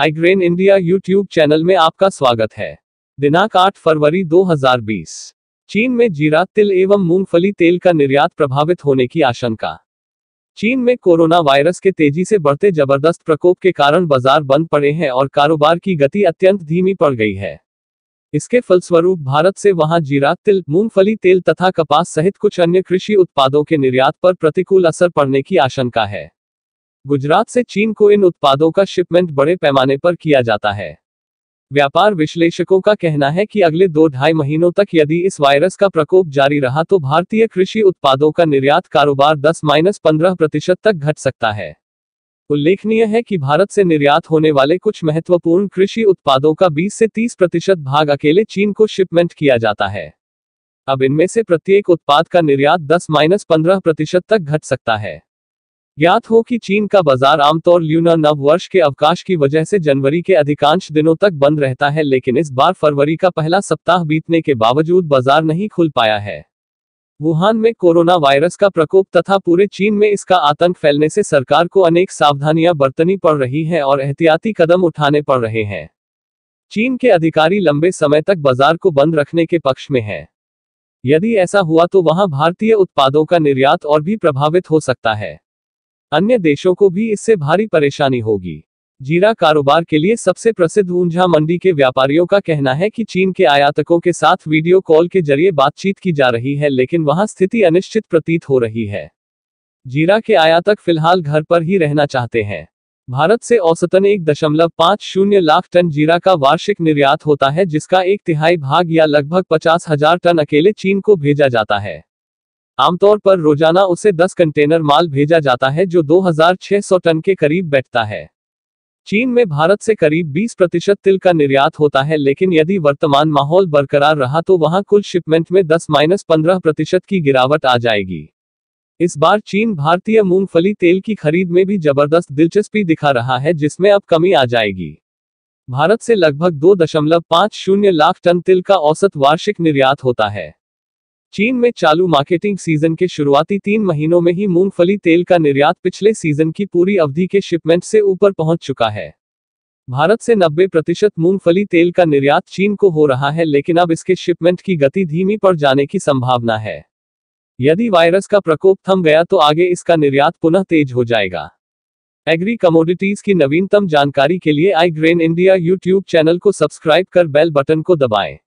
हाइग्रेन India YouTube channel में आपका स्वागत है दिनांक 8 फरवरी 2020 चीन में जीरा तिल एवं मूंगफली तेल का निर्यात प्रभावित होने की आशंका चीन में कोरोना वायरस के तेजी से बढ़ते जबरदस्त प्रकोप के कारण बाजार बंद पड़े हैं और कारोबार की गति अत्यंत धीमी पड़ गई है इसके फलस्वरूप भारत से वहां जीरा तिल मूंगफली तेल तथा कपास सहित कुछ अन्य कृषि उत्पादों के निर्यात पर प्रतिकूल असर पड़ने की आशंका है गुजरात से चीन को इन उत्पादों का शिपमेंट बड़े पैमाने पर किया जाता है व्यापार विश्लेषकों का कहना है कि अगले दो ढाई महीनों तक यदि इस वायरस का प्रकोप जारी रहा तो भारतीय कृषि उत्पादों का निर्यात कारोबार 10 माइनस पंद्रह प्रतिशत तक घट सकता है उल्लेखनीय है कि भारत से निर्यात होने वाले कुछ महत्वपूर्ण कृषि उत्पादों का 20 से 30 प्रतिशत भाग अकेले चीन को शिपमेंट किया जाता है अब इनमें से प्रत्येक उत्पाद का निर्यात 10 माइनस पंद्रह प्रतिशत तक घट सकता है ज्ञात हो कि चीन का बाजार आमतौर ल्यूनर नव वर्ष के अवकाश की वजह से जनवरी के अधिकांश दिनों तक बंद रहता है लेकिन इस बार फरवरी का पहला सप्ताह बीतने के बावजूद बाजार नहीं खुल पाया है वुहान में कोरोना वायरस का प्रकोप तथा पूरे चीन में इसका आतंक फैलने से सरकार को अनेक सावधानियां बरतनी पड़ रही है और एहतियाती कदम उठाने पड़ रहे हैं चीन के अधिकारी लंबे समय तक बाजार को बंद रखने के पक्ष में हैं। यदि ऐसा हुआ तो वहां भारतीय उत्पादों का निर्यात और भी प्रभावित हो सकता है अन्य देशों को भी इससे भारी परेशानी होगी जीरा कारोबार के लिए सबसे प्रसिद्ध ऊंझा मंडी के व्यापारियों का कहना है कि चीन के आयातकों के साथ वीडियो कॉल के जरिए बातचीत की जा रही है लेकिन वहां स्थिति अनिश्चित प्रतीत हो रही है जीरा के आयातक फिलहाल घर पर ही रहना चाहते हैं भारत से औसतन एक दशमलव पाँच शून्य लाख टन जीरा का वार्षिक निर्यात होता है जिसका एक तिहाई भाग या लगभग पचास हजार टन अकेले चीन को भेजा जाता है आमतौर पर रोजाना उसे 10 कंटेनर माल भेजा जाता है जो 2,600 टन के करीब बैठता है चीन में भारत से करीब 20 प्रतिशत तिल का निर्यात होता है लेकिन यदि वर्तमान माहौल बरकरार रहा तो वहां कुल शिपमेंट में 10 माइनस पंद्रह प्रतिशत की गिरावट आ जाएगी इस बार चीन भारतीय मूंगफली तेल की खरीद में भी जबरदस्त दिलचस्पी दिखा रहा है जिसमें अब कमी आ जाएगी भारत से लगभग दो दशमलव शून्य लाख टन तिल का औसत वार्षिक निर्यात होता है चीन में चालू मार्केटिंग सीजन के शुरुआती तीन महीनों में ही मूंगफली तेल का निर्यात पिछले सीजन की पूरी अवधि के शिपमेंट से ऊपर पहुंच चुका है भारत से 90 प्रतिशत मूंगफली तेल का निर्यात चीन को हो रहा है लेकिन अब इसके शिपमेंट की गति धीमी पड़ जाने की संभावना है यदि वायरस का प्रकोप थम गया तो आगे इसका निर्यात पुनः तेज हो जाएगा एग्री कमोडिटीज की नवीनतम जानकारी के लिए I grain India YouTube channel को सब्सक्राइब कर बेल बटन को दबाएं